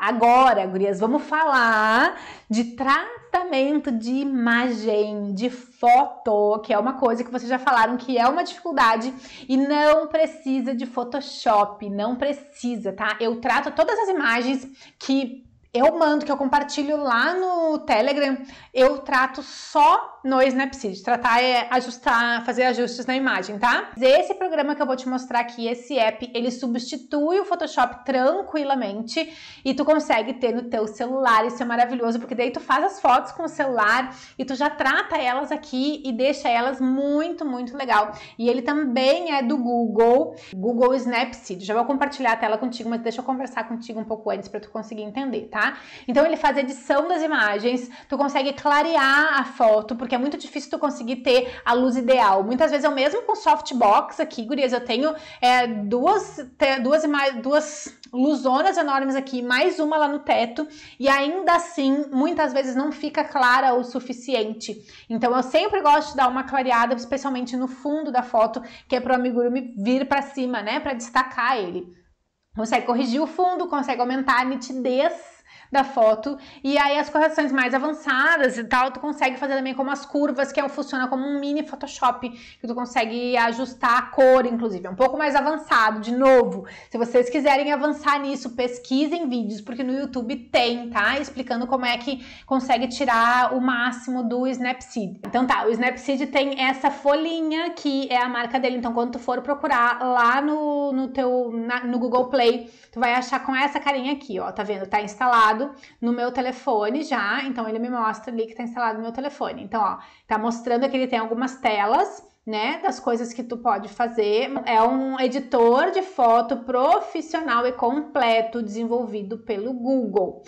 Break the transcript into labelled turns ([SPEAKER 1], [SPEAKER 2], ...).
[SPEAKER 1] Agora, gurias, vamos falar de tratamento de imagem, de foto, que é uma coisa que vocês já falaram que é uma dificuldade e não precisa de Photoshop, não precisa, tá? Eu trato todas as imagens que eu mando, que eu compartilho lá no Telegram, eu trato só no Snapseed. Né, tratar é ajustar, fazer ajustes na imagem, tá? Esse programa que eu vou te mostrar aqui, esse app, ele substitui o Photoshop tranquilamente e tu consegue ter no teu celular. Isso é maravilhoso, porque daí tu faz as fotos com o celular e tu já trata elas aqui e deixa elas muito, muito legal. E ele também é do Google, Google Snapseed. Já vou compartilhar a tela contigo, mas deixa eu conversar contigo um pouco antes para tu conseguir entender, tá? Então ele faz edição das imagens, tu consegue clarear a foto, porque porque é muito difícil tu conseguir ter a luz ideal. Muitas vezes eu é mesmo com softbox aqui, gurias, eu tenho é, duas, duas, duas luzonas enormes aqui, mais uma lá no teto, e ainda assim, muitas vezes não fica clara o suficiente. Então eu sempre gosto de dar uma clareada, especialmente no fundo da foto, que é pro amigurumi vir para cima, né, para destacar ele. Consegue corrigir o fundo, consegue aumentar a nitidez da foto. E aí as correções mais avançadas e tal, tu consegue fazer também como as curvas, que é, funciona como um mini Photoshop, que tu consegue ajustar a cor, inclusive. É um pouco mais avançado, de novo. Se vocês quiserem avançar nisso, pesquisem vídeos, porque no YouTube tem, tá? Explicando como é que consegue tirar o máximo do Snapseed. Então tá, o Snapseed tem essa folhinha que é a marca dele. Então quando tu for procurar lá no, no teu na, no Google Play, tu vai achar com essa carinha aqui, ó. Tá vendo? Tá instalado instalado no meu telefone já, então ele me mostra ali que está instalado no meu telefone. Então, ó, tá mostrando que ele tem algumas telas, né, das coisas que tu pode fazer. É um editor de foto profissional e completo desenvolvido pelo Google.